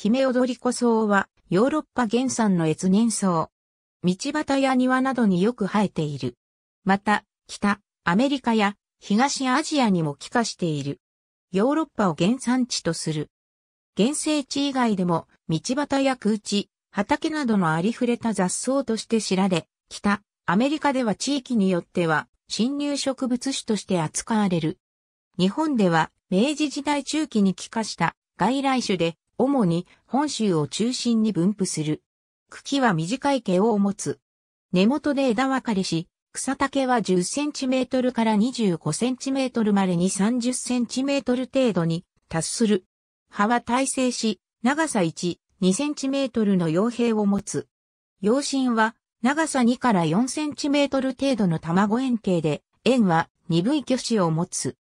姫踊り子草は、ヨーロッパ原産の越年草。道端や庭などによく生えている。また、北、アメリカや東アジアにも帰化している。ヨーロッパを原産地とする。原生地以外でも、道端や空地、畑などのありふれた雑草として知られ、北、アメリカでは地域によっては、侵入植物種として扱われる。日本では、明治時代中期に帰化した外来種で、主に本州を中心に分布する。茎は短い毛を持つ。根元で枝分かれし、草丈は10センチメートルから25センチメートルまでに30センチメートル程度に達する。葉は耐性し、長さ1、2センチメートルの傭兵を持つ。陽芯は長さ2から4センチメートル程度の卵円形で、円は鈍い巨子を持つ。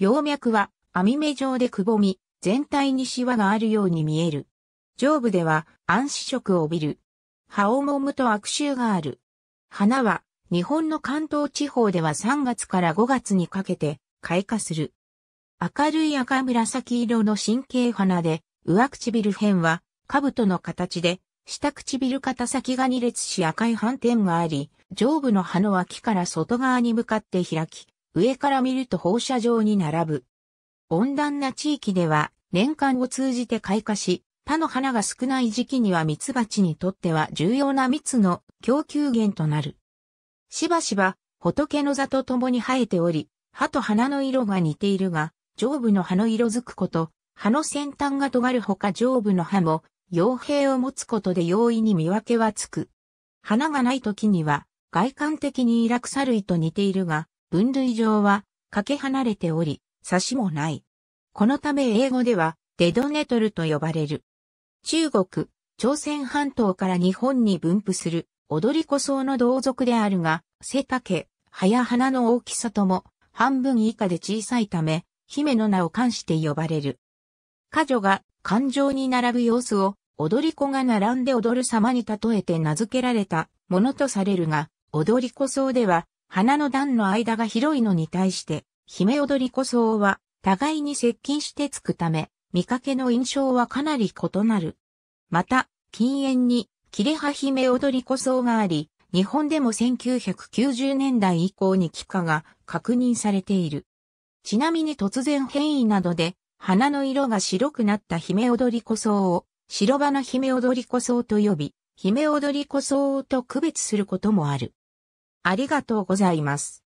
葉脈は網目状でくぼみ、全体にシワがあるように見える。上部では暗視色を帯びる。葉をもむと悪臭がある。花は日本の関東地方では3月から5月にかけて開花する。明るい赤紫色の神経花で、上唇辺は兜の形で、下唇肩先が2列し赤い斑点があり、上部の葉の脇から外側に向かって開き、上から見ると放射状に並ぶ。温暖な地域では年間を通じて開花し、他の花が少ない時期には蜜蜂にとっては重要な蜜の供給源となる。しばしば仏の座と共に生えており、葉と花の色が似ているが、上部の葉の色づくこと、葉の先端が尖るほか上部の葉も、傭兵を持つことで容易に見分けはつく。花がない時には、外観的にイラクサ類と似ているが、分類上は、かけ離れており、差しもない。このため英語ではデドネトルと呼ばれる。中国、朝鮮半島から日本に分布する踊り子草の同族であるが、背丈、葉や花の大きさとも半分以下で小さいため、姫の名を冠して呼ばれる。家女が感情に並ぶ様子を踊り子が並んで踊る様に例えて名付けられたものとされるが、踊り子草では花の段の間が広いのに対して、姫踊り子草は互いに接近してつくため、見かけの印象はかなり異なる。また、近縁に、キレハ姫踊りソウがあり、日本でも1990年代以降に帰化が確認されている。ちなみに突然変異などで、花の色が白くなった姫踊りソウを、白花姫踊りソウと呼び、姫踊りソウと区別することもある。ありがとうございます。